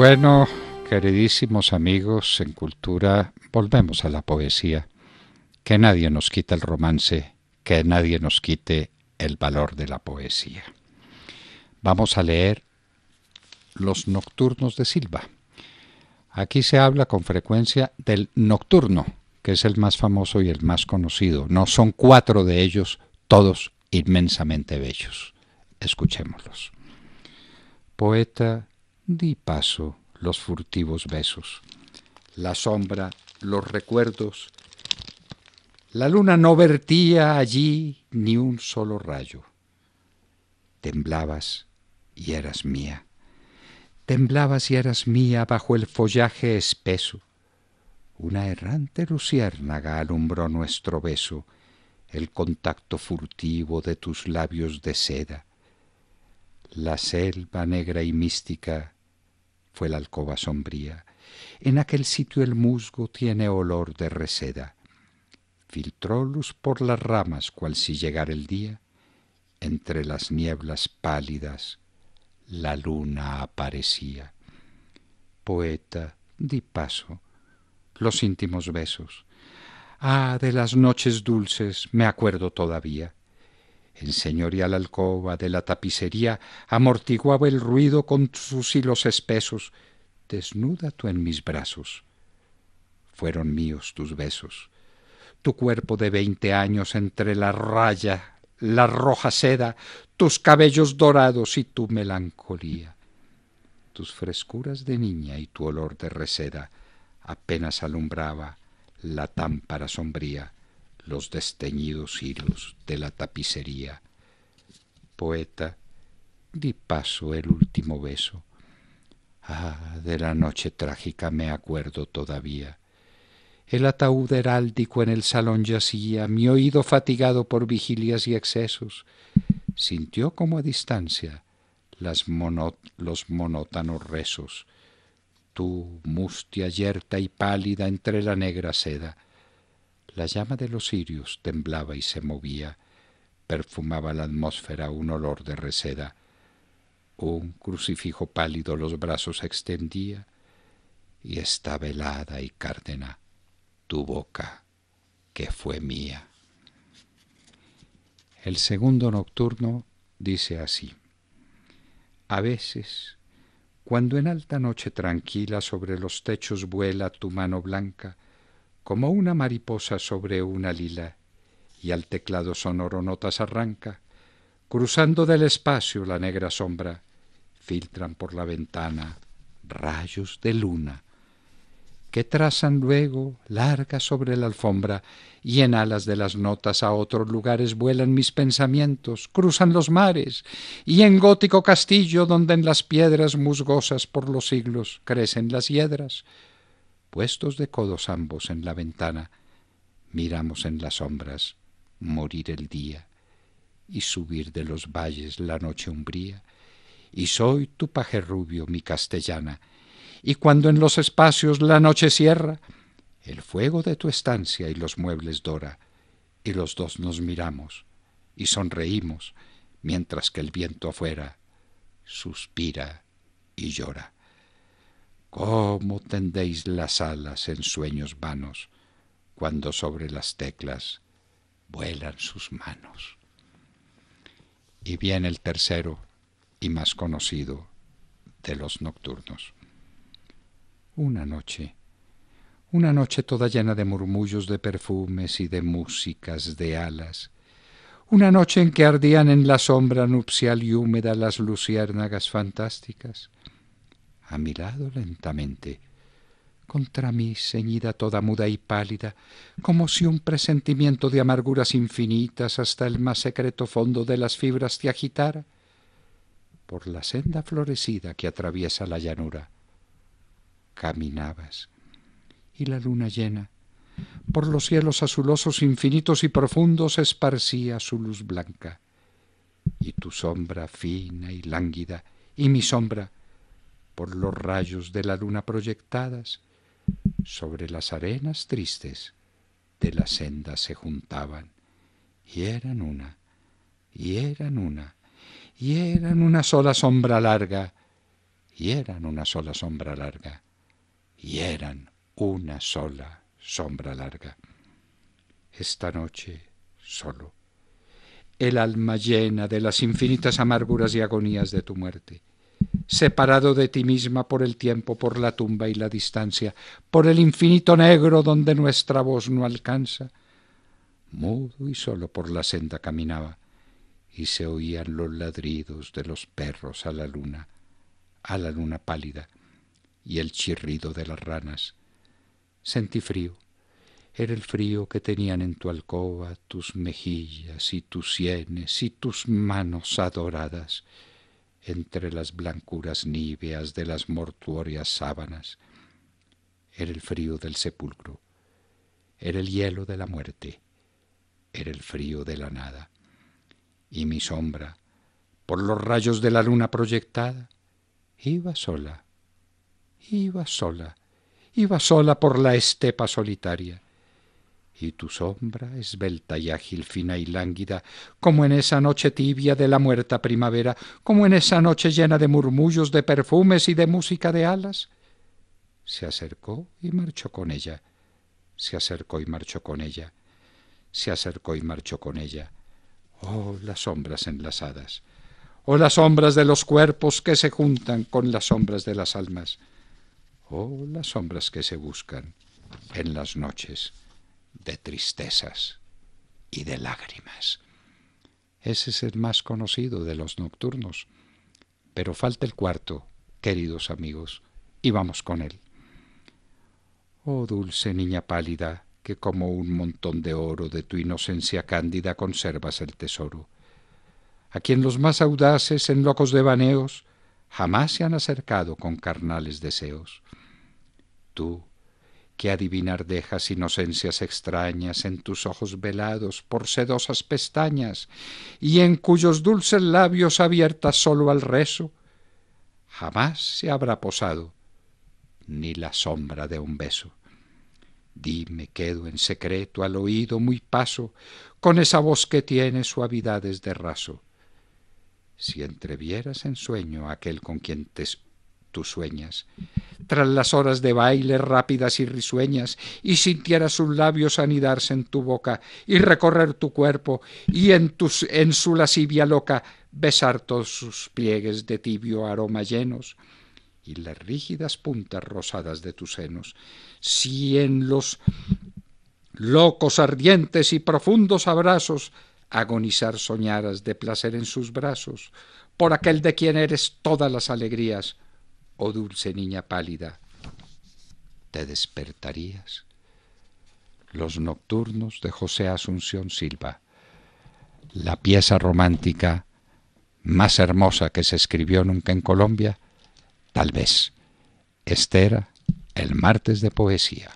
Bueno, queridísimos amigos, en Cultura volvemos a la poesía. Que nadie nos quite el romance, que nadie nos quite el valor de la poesía. Vamos a leer Los Nocturnos de Silva. Aquí se habla con frecuencia del nocturno, que es el más famoso y el más conocido. No son cuatro de ellos, todos inmensamente bellos. Escuchémoslos. Poeta di paso los furtivos besos. La sombra, los recuerdos. La luna no vertía allí ni un solo rayo. Temblabas y eras mía. Temblabas y eras mía bajo el follaje espeso. Una errante luciérnaga alumbró nuestro beso, el contacto furtivo de tus labios de seda. La selva negra y mística fue la alcoba sombría. En aquel sitio el musgo tiene olor de reseda. Filtró luz por las ramas cual si llegara el día. Entre las nieblas pálidas la luna aparecía. Poeta, di paso, los íntimos besos. Ah, de las noches dulces me acuerdo todavía en señorial alcoba de la tapicería, amortiguaba el ruido con sus hilos espesos. Desnuda tú en mis brazos. Fueron míos tus besos. Tu cuerpo de veinte años entre la raya, la roja seda, tus cabellos dorados y tu melancolía. Tus frescuras de niña y tu olor de reseda apenas alumbraba la támpara sombría los desteñidos hilos de la tapicería. Poeta, di paso el último beso. Ah, de la noche trágica me acuerdo todavía. El ataúd heráldico en el salón yacía, mi oído fatigado por vigilias y excesos, sintió como a distancia las los monótanos rezos. Tú, mustia, yerta y pálida entre la negra seda, la llama de los cirios temblaba y se movía, perfumaba la atmósfera un olor de reseda. Un crucifijo pálido los brazos extendía y estaba velada y cárdena tu boca, que fue mía. El segundo nocturno dice así. A veces, cuando en alta noche tranquila sobre los techos vuela tu mano blanca, como una mariposa sobre una lila, y al teclado sonoro notas arranca, cruzando del espacio la negra sombra, filtran por la ventana rayos de luna, que trazan luego larga sobre la alfombra, y en alas de las notas a otros lugares vuelan mis pensamientos, cruzan los mares, y en gótico castillo donde en las piedras musgosas por los siglos crecen las hiedras, puestos de codos ambos en la ventana, miramos en las sombras morir el día y subir de los valles la noche umbría, y soy tu paje rubio, mi castellana, y cuando en los espacios la noche cierra, el fuego de tu estancia y los muebles dora, y los dos nos miramos y sonreímos, mientras que el viento afuera suspira y llora. ¿Cómo tendéis las alas en sueños vanos cuando sobre las teclas vuelan sus manos? Y viene el tercero y más conocido de los nocturnos. Una noche, una noche toda llena de murmullos de perfumes y de músicas de alas, una noche en que ardían en la sombra nupcial y húmeda las luciérnagas fantásticas, a mi lado lentamente, contra mí ceñida toda muda y pálida, como si un presentimiento de amarguras infinitas hasta el más secreto fondo de las fibras te agitara, por la senda florecida que atraviesa la llanura. Caminabas, y la luna llena, por los cielos azulosos infinitos y profundos esparcía su luz blanca, y tu sombra fina y lánguida, y mi sombra, por los rayos de la luna proyectadas, sobre las arenas tristes de la senda se juntaban, y eran una, y eran una, y eran una sola sombra larga, y eran una sola sombra larga, y eran una sola sombra larga. Esta noche solo, el alma llena de las infinitas amarguras y agonías de tu muerte, separado de ti misma por el tiempo, por la tumba y la distancia, por el infinito negro donde nuestra voz no alcanza. Mudo y solo por la senda caminaba, y se oían los ladridos de los perros a la luna, a la luna pálida, y el chirrido de las ranas. Sentí frío. Era el frío que tenían en tu alcoba tus mejillas y tus sienes y tus manos adoradas entre las blancuras níveas de las mortuorias sábanas. Era el frío del sepulcro, era el hielo de la muerte, era el frío de la nada. Y mi sombra, por los rayos de la luna proyectada, iba sola, iba sola, iba sola por la estepa solitaria y tu sombra, esbelta y ágil, fina y lánguida, como en esa noche tibia de la muerta primavera, como en esa noche llena de murmullos, de perfumes y de música de alas. Se acercó y marchó con ella, se acercó y marchó con ella, se acercó y marchó con ella. Oh, las sombras enlazadas, oh, las sombras de los cuerpos que se juntan con las sombras de las almas, oh, las sombras que se buscan en las noches de tristezas y de lágrimas. Ese es el más conocido de los nocturnos. Pero falta el cuarto, queridos amigos, y vamos con él. Oh dulce niña pálida, que como un montón de oro de tu inocencia cándida conservas el tesoro, a quien los más audaces en locos devaneos jamás se han acercado con carnales deseos. Tú, que adivinar dejas inocencias extrañas en tus ojos velados por sedosas pestañas y en cuyos dulces labios abiertas sólo al rezo jamás se habrá posado ni la sombra de un beso. Dime quedo en secreto al oído muy paso con esa voz que tiene suavidades de raso. Si entrevieras en sueño aquel con quien te, tú sueñas, tras las horas de baile rápidas y risueñas, y sintieras sus labios anidarse en tu boca, y recorrer tu cuerpo, y en, tus, en su lascivia loca besar todos sus pliegues de tibio aroma llenos, y las rígidas puntas rosadas de tus senos, si en los locos ardientes y profundos abrazos agonizar soñaras de placer en sus brazos, por aquel de quien eres todas las alegrías, oh dulce niña pálida, te despertarías. Los nocturnos de José Asunción Silva, la pieza romántica más hermosa que se escribió nunca en Colombia, tal vez. Estera, el martes de poesía.